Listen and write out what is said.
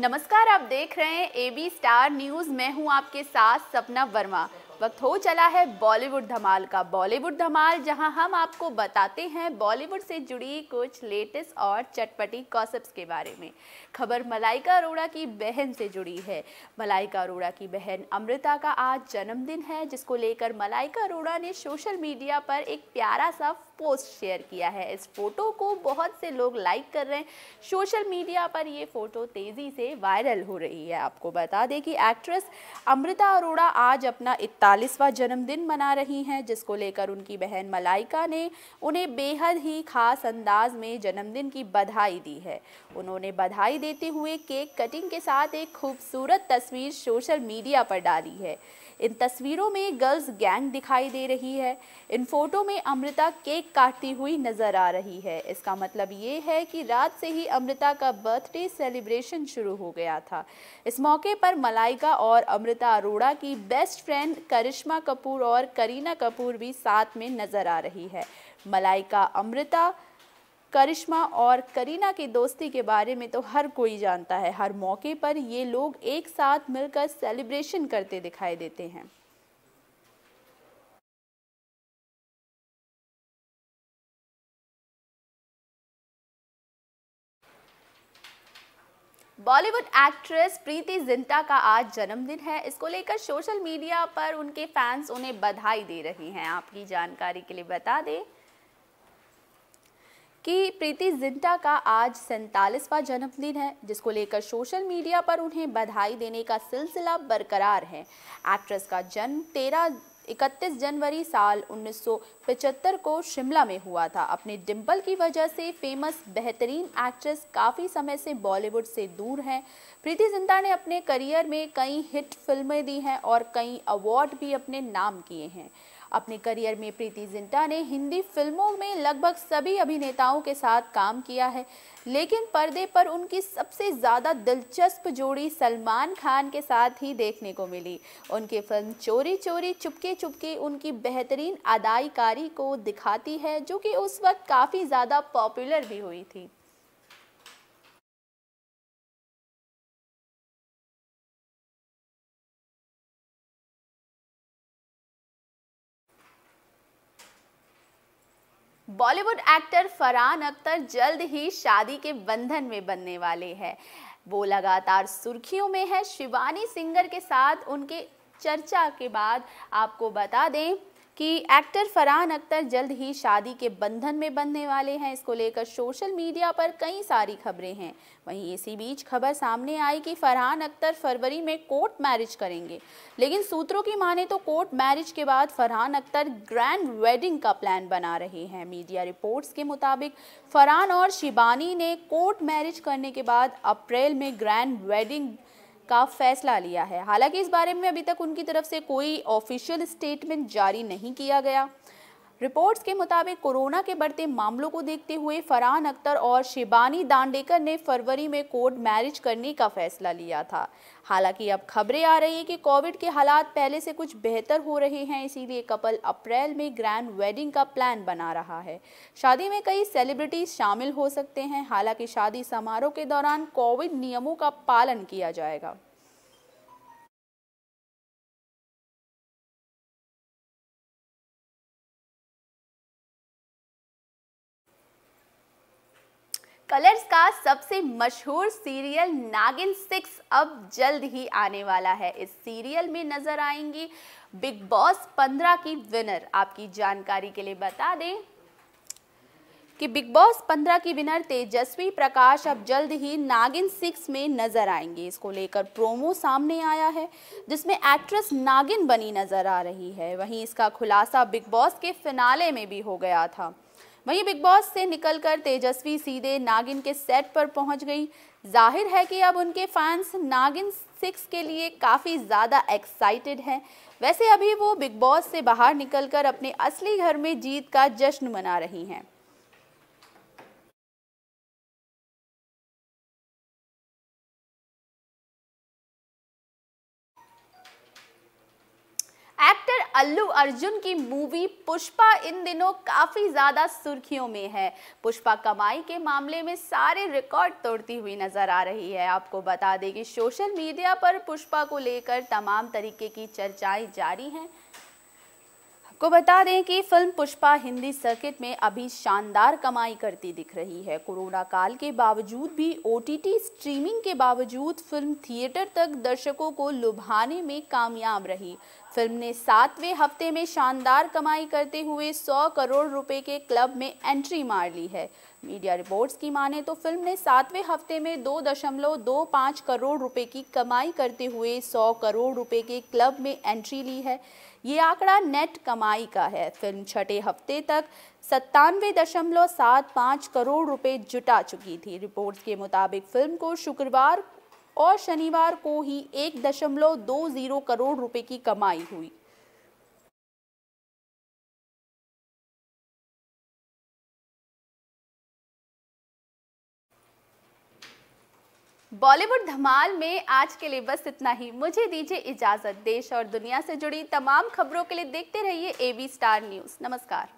नमस्कार आप देख रहे हैं एबी स्टार न्यूज मैं हूं आपके साथ सपना वर्मा वक्त हो चला है बॉलीवुड धमाल का बॉलीवुड धमाल जहां हम आपको बताते हैं बॉलीवुड से जुड़ी कुछ लेटेस्ट और चटपटी कॉसप्स के बारे में खबर मलाइका अरोड़ा की बहन से जुड़ी है मलाइका अरोड़ा की बहन अमृता का आज जन्मदिन है जिसको लेकर मलाइका अरोड़ा ने सोशल मीडिया पर एक प्यारा सा पोस्ट शेयर किया है इस फोटो को बहुत से लोग लाइक कर रहे हैं सोशल मीडिया पर ये फोटो तेज़ी से वायरल हो रही है आपको बता दें कि एक्ट्रेस अमृता अरोड़ा आज अपना इकतालीसवां जन्मदिन मना रही हैं जिसको लेकर उनकी बहन मलाइका ने उन्हें बेहद ही खास अंदाज में जन्मदिन की बधाई दी है उन्होंने बधाई देते हुए केक कटिंग के साथ एक खूबसूरत तस्वीर सोशल मीडिया पर डाली है इन तस्वीरों में गर्ल्स गैंग दिखाई दे रही है इन फोटो में अमृता केक काटती हुई नजर आ रही है इसका मतलब ये है कि रात से ही अमृता का बर्थडे सेलिब्रेशन शुरू हो गया था इस मौके पर मलाइका और अमृता अरोड़ा की बेस्ट फ्रेंड करिश्मा कपूर और करीना कपूर भी साथ में नजर आ रही है मलाइका अमृता करिश्मा और करीना की दोस्ती के बारे में तो हर कोई जानता है हर मौके पर ये लोग एक साथ मिलकर सेलिब्रेशन करते दिखाई देते हैं बॉलीवुड एक्ट्रेस प्रीति जिंटा का आज जन्मदिन है इसको लेकर सोशल मीडिया पर उनके फैंस उन्हें बधाई दे रहे हैं आपकी जानकारी के लिए बता दें कि प्रीति जिंटा का आज सैतालीसवा जन्मदिन है जिसको लेकर सोशल मीडिया पर उन्हें बधाई देने का सिलसिला बरकरार है एक्ट्रेस का जन्म तेरह इकतीस जनवरी साल 1975 को शिमला में हुआ था अपने डिम्पल की वजह से फेमस बेहतरीन एक्ट्रेस काफ़ी समय से बॉलीवुड से दूर हैं प्रीति जिंटा ने अपने करियर में कई हिट फिल्में दी हैं और कई अवार्ड भी अपने नाम किए हैं अपने करियर में प्रीति जिंटा ने हिंदी फिल्मों में लगभग सभी अभिनेताओं के साथ काम किया है लेकिन पर्दे पर उनकी सबसे ज़्यादा दिलचस्प जोड़ी सलमान खान के साथ ही देखने को मिली उनकी फिल्म चोरी चोरी चुपके चुपके उनकी बेहतरीन अदाईकारी को दिखाती है जो कि उस वक्त काफ़ी ज़्यादा पॉपुलर भी हुई थी बॉलीवुड एक्टर फरहान अख्तर जल्द ही शादी के बंधन में बनने वाले हैं वो लगातार सुर्खियों में है शिवानी सिंगर के साथ उनके चर्चा के बाद आपको बता दें कि एक्टर फरहान अख्तर जल्द ही शादी के बंधन में बंधने वाले हैं इसको लेकर सोशल मीडिया पर कई सारी खबरें हैं वहीं इसी बीच खबर सामने आई कि फरहान अख्तर फरवरी में कोर्ट मैरिज करेंगे लेकिन सूत्रों की माने तो कोर्ट मैरिज के बाद फरहान अख्तर ग्रैंड वेडिंग का प्लान बना रहे हैं मीडिया रिपोर्ट्स के मुताबिक फरहान और शिबानी ने कोर्ट मैरिज करने के बाद अप्रैल में ग्रैंड वेडिंग का फैसला लिया है हालांकि इस बारे में अभी तक उनकी तरफ से कोई ऑफिशियल स्टेटमेंट जारी नहीं किया गया रिपोर्ट्स के मुताबिक कोरोना के बढ़ते मामलों को देखते हुए फरहान अख्तर और शिबानी दांडेकर ने फरवरी में कोर्ट मैरिज करने का फैसला लिया था हालांकि अब खबरें आ रही है कि कोविड के हालात पहले से कुछ बेहतर हो रहे हैं इसीलिए कपल अप्रैल में ग्रैंड वेडिंग का प्लान बना रहा है शादी में कई सेलिब्रिटीज शामिल हो सकते हैं हालांकि शादी समारोह के दौरान कोविड नियमों का पालन किया जाएगा कलर्स का सबसे मशहूर सीरियल नागिन सिक्स अब जल्द ही आने वाला है इस सीरियल में नजर आएंगी बिग बॉस पंद्रह की विनर आपकी जानकारी के लिए बता दें कि बिग बॉस पंद्रह की विनर तेजस्वी प्रकाश अब जल्द ही नागिन सिक्स में नजर आएंगे इसको लेकर प्रोमो सामने आया है जिसमें एक्ट्रेस नागिन बनी नजर आ रही है वहीं इसका खुलासा बिग बॉस के फिनाले में भी हो गया था वहीं बिग बॉस से निकलकर तेजस्वी सीधे नागिन के सेट पर पहुंच गई जाहिर है कि अब उनके फैंस नागिन सिक्स के लिए काफ़ी ज़्यादा एक्साइटेड हैं वैसे अभी वो बिग बॉस से बाहर निकलकर अपने असली घर में जीत का जश्न मना रही हैं अल्लू अर्जुन की मूवी पुष्पा इन दिनों काफ़ी ज़्यादा सुर्खियों में है पुष्पा कमाई के मामले में सारे रिकॉर्ड तोड़ती हुई नज़र आ रही है आपको बता दें कि सोशल मीडिया पर पुष्पा को लेकर तमाम तरीके की चर्चाएं जारी हैं आपको बता दें कि फिल्म पुष्पा हिंदी सर्किट में अभी शानदार कमाई करती दिख रही है कोरोना काल के बावजूद भी ओटीटी स्ट्रीमिंग के बावजूद फिल्म थिएटर तक दर्शकों को लुभाने में कामयाब रही फिल्म ने सातवें हफ्ते में शानदार कमाई करते हुए 100 करोड़ रुपए के क्लब में एंट्री मार ली है मीडिया रिपोर्ट्स की माने तो फिल्म ने सातवें हफ्ते में 2.25 करोड़ रुपए की कमाई करते हुए 100 करोड़ रुपए के क्लब में एंट्री ली है ये आंकड़ा नेट कमाई का है फिल्म छठे हफ्ते तक सत्तानवे दशमलव सात पाँच करोड़ रुपए जुटा चुकी थी रिपोर्ट्स के मुताबिक फिल्म को शुक्रवार और शनिवार को ही एक दशमलव दो जीरो करोड़ रुपए की कमाई हुई बॉलीवुड धमाल में आज के लिए बस इतना ही मुझे दीजिए इजाजत देश और दुनिया से जुड़ी तमाम खबरों के लिए देखते रहिए एबी स्टार न्यूज नमस्कार